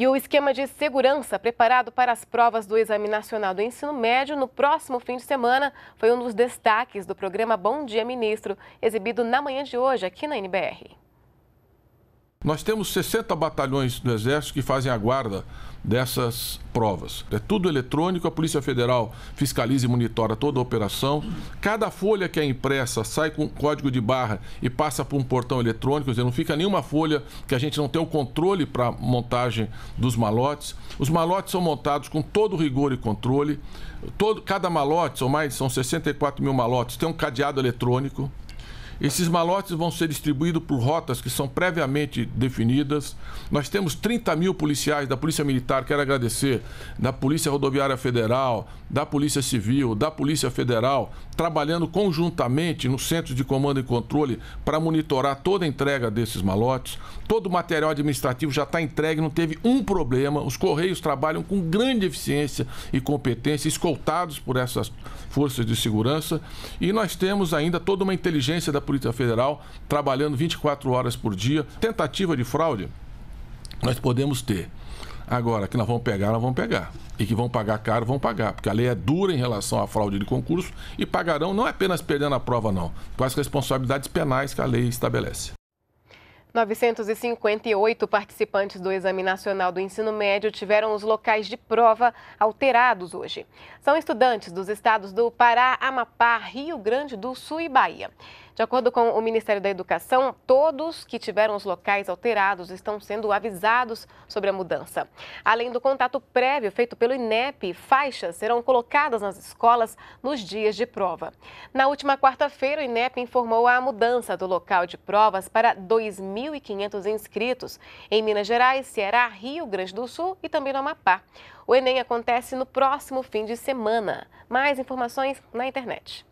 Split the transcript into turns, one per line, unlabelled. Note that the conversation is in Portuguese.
E o esquema de segurança preparado para as provas do Exame Nacional do Ensino Médio no próximo fim de semana foi um dos destaques do programa Bom Dia Ministro, exibido na manhã de hoje aqui na NBR.
Nós temos 60 batalhões do Exército que fazem a guarda dessas provas. É tudo eletrônico, a Polícia Federal fiscaliza e monitora toda a operação. Cada folha que é impressa sai com código de barra e passa por um portão eletrônico, quer dizer, não fica nenhuma folha que a gente não tem o controle para montagem dos malotes. Os malotes são montados com todo rigor e controle. Todo, cada malote, são mais, são 64 mil malotes, tem um cadeado eletrônico. Esses malotes vão ser distribuídos por rotas que são previamente definidas. Nós temos 30 mil policiais da Polícia Militar, quero agradecer, da Polícia Rodoviária Federal, da Polícia Civil, da Polícia Federal, trabalhando conjuntamente no Centro de Comando e Controle para monitorar toda a entrega desses malotes. Todo o material administrativo já está entregue, não teve um problema. Os Correios trabalham com grande eficiência e competência, escoltados por essas forças de segurança. E nós temos ainda toda uma inteligência da Polícia Federal trabalhando 24 horas por dia. Tentativa de fraude, nós podemos ter. Agora, que nós vamos pegar, nós vamos pegar. E que vão pagar caro, vão pagar. Porque a lei é dura em relação à fraude de concurso e pagarão não apenas perdendo a prova, não, com as responsabilidades penais que a lei estabelece.
958 participantes do Exame Nacional do Ensino Médio tiveram os locais de prova alterados hoje. São estudantes dos estados do Pará, Amapá, Rio Grande do Sul e Bahia. De acordo com o Ministério da Educação, todos que tiveram os locais alterados estão sendo avisados sobre a mudança. Além do contato prévio feito pelo INEP, faixas serão colocadas nas escolas nos dias de prova. Na última quarta-feira, o INEP informou a mudança do local de provas para 2.500 inscritos em Minas Gerais, Ceará, Rio Grande do Sul e também no Amapá. O Enem acontece no próximo fim de semana. Mais informações na internet.